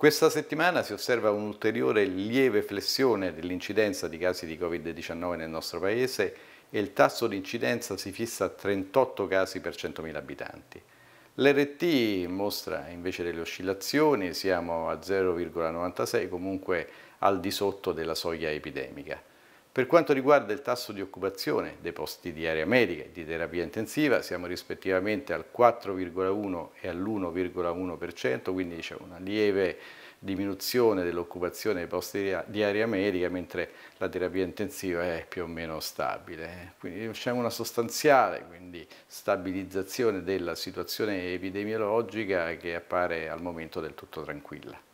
Questa settimana si osserva un'ulteriore lieve flessione dell'incidenza di casi di Covid-19 nel nostro Paese e il tasso di incidenza si fissa a 38 casi per 100.000 abitanti. L'RT mostra invece delle oscillazioni, siamo a 0,96, comunque al di sotto della soglia epidemica. Per quanto riguarda il tasso di occupazione dei posti di area medica e di terapia intensiva, siamo rispettivamente al 4,1 e all'1,1%, quindi c'è una lieve diminuzione dell'occupazione dei posti di area medica, mentre la terapia intensiva è più o meno stabile. Quindi c'è una sostanziale quindi, stabilizzazione della situazione epidemiologica che appare al momento del tutto tranquilla.